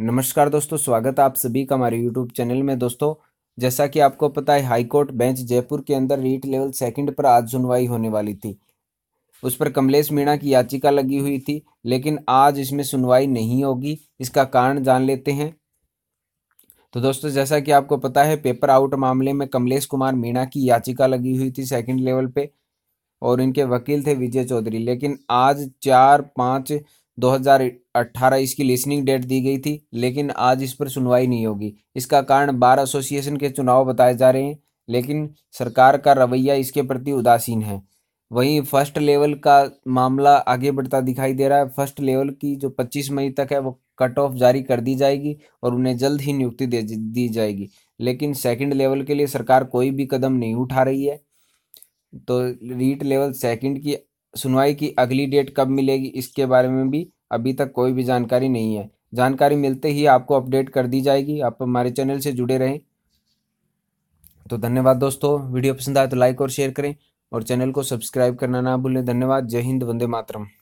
नमस्कार दोस्तों स्वागत है आप सभी का हमारे यूट्यूब चैनल में दोस्तों जैसा कि आपको पता है हाई कोर्ट बेंच जयपुर के अंदर रीट लेवल सेकंड पर आज सुनवाई होने वाली थी उस पर कमलेश मीणा की याचिका लगी हुई थी लेकिन आज इसमें सुनवाई नहीं होगी इसका कारण जान लेते हैं तो दोस्तों जैसा कि आपको पता है पेपर आउट मामले में कमलेश कुमार मीणा की याचिका लगी हुई थी सेकंड लेवल पे और इनके वकील थे विजय चौधरी लेकिन आज चार पाँच 2018 इसकी लिसनिंग डेट दी गई थी लेकिन आज इस पर सुनवाई नहीं होगी इसका कारण बार एसोसिएशन के चुनाव बताए जा रहे हैं लेकिन सरकार का रवैया इसके प्रति उदासीन है वहीं फर्स्ट लेवल का मामला आगे बढ़ता दिखाई दे रहा है फर्स्ट लेवल की जो 25 मई तक है वो कट ऑफ जारी कर दी जाएगी और उन्हें जल्द ही नियुक्ति दे दी जाएगी लेकिन सेकंड लेवल के लिए सरकार कोई भी कदम नहीं उठा रही है तो रीट लेवल सेकंड की सुनवाई की अगली डेट कब मिलेगी इसके बारे में भी अभी तक कोई भी जानकारी नहीं है जानकारी मिलते ही आपको अपडेट कर दी जाएगी आप हमारे चैनल से जुड़े रहें तो धन्यवाद दोस्तों वीडियो पसंद आए तो लाइक और शेयर करें और चैनल को सब्सक्राइब करना ना भूलें धन्यवाद जय हिंद वंदे मातरम